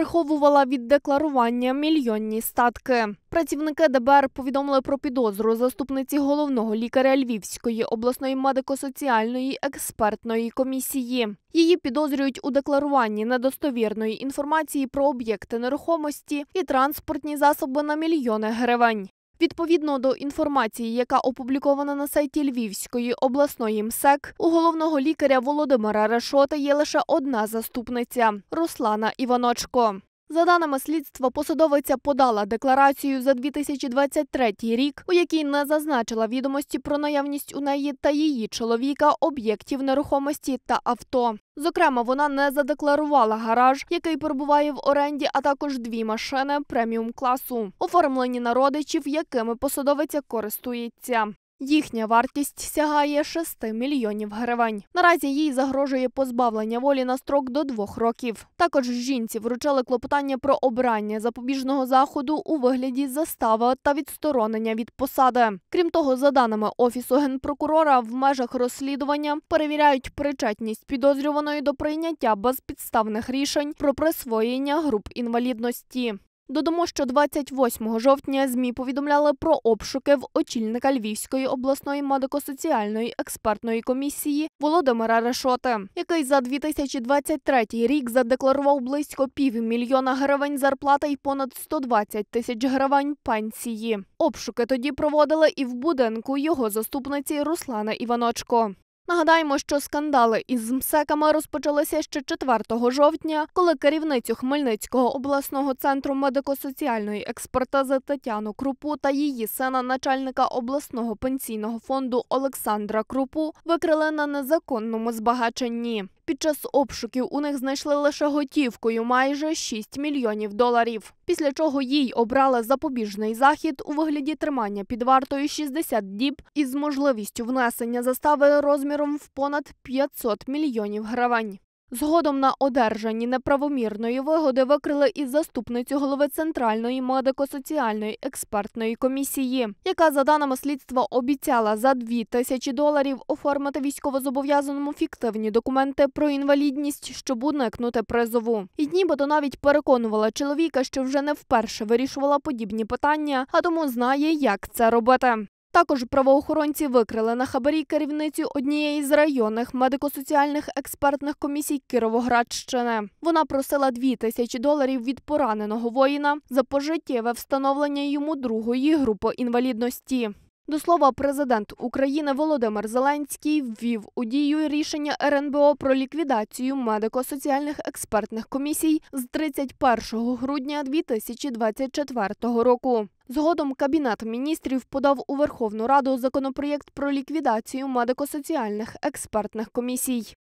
приховувала від декларування мільйонні статки. Працівники ДБР повідомили про підозру заступниці головного лікаря Львівської обласної медико-соціальної експертної комісії. Її підозрюють у декларуванні недостовірної інформації про об'єкти нерухомості і транспортні засоби на мільйони гривень. Відповідно до інформації, яка опублікована на сайті Львівської обласної МСЕК, у головного лікаря Володимира Решота є лише одна заступниця Руслана Іваночко. За даними слідства, посадовиця подала декларацію за 2023 рік, у якій не зазначила відомості про наявність у неї та її чоловіка, об'єктів нерухомості та авто. Зокрема, вона не задекларувала гараж, який перебуває в оренді, а також дві машини преміум класу, оформлені на родичів, якими посадовиця користується. Їхня вартість сягає 6 мільйонів гривень. Наразі їй загрожує позбавлення волі на строк до двох років. Також жінці вручали клопотання про обрання запобіжного заходу у вигляді застави та відсторонення від посади. Крім того, за даними офісу генпрокурора, в межах розслідування перевіряють причетність підозрюваної до прийняття безпідставних рішень про присвоєння груп інвалідності. Додамо, що 28 жовтня змі повідомляли про обшуки в очільника Львівської обласної медико-соціальної експертної комісії Володимира Решоти, який за 2023 рік задекларував близько півмільйона гривень зарплати і понад 120 тисяч гривень пенсії. Обшуки тоді проводили і в будинку його заступниці Руслана Іваночко. Нагадаємо, що скандали із МСЕКами розпочалися ще 4 жовтня, коли керівницю Хмельницького обласного центру медико-соціальної експертизи Тетяну Крупу та її сина начальника обласного пенсійного фонду Олександра Крупу викрили на незаконному збагаченні. Під час обшуків у них знайшли лише готівкою майже 6 мільйонів доларів. Після чого їй обрали запобіжний захід у вигляді тримання під вартою 60 діб із можливістю внесення застави розміром в понад 500 мільйонів гривень. Згодом на одержанні неправомірної вигоди викрили і заступницю голови центральної медико-соціальної експертної комісії, яка за даними слідства обіцяла за 2 тисячі доларів оформити військовозобов'язаному фіктивні документи про інвалідність, щоб уникнути призову. І нібито навіть переконувала чоловіка, що вже не вперше вирішувала подібні питання, а тому знає, як це робити. Також правоохоронці викрили на хабарі керівницю однієї з районних медико-соціальних експертних комісій Кіровоградщини. Вона просила 2 тисячі доларів від пораненого воїна за пожиттєве встановлення йому другої групи інвалідності. До слова, президент України Володимир Зеленський ввів у дію рішення РНБО про ліквідацію медико-соціальних експертних комісій з 31 грудня 2024 року. Згодом Кабінет міністрів подав у Верховну Раду законопроєкт про ліквідацію медико-соціальних експертних комісій.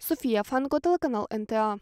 Софія Фанко, телеканал НТА.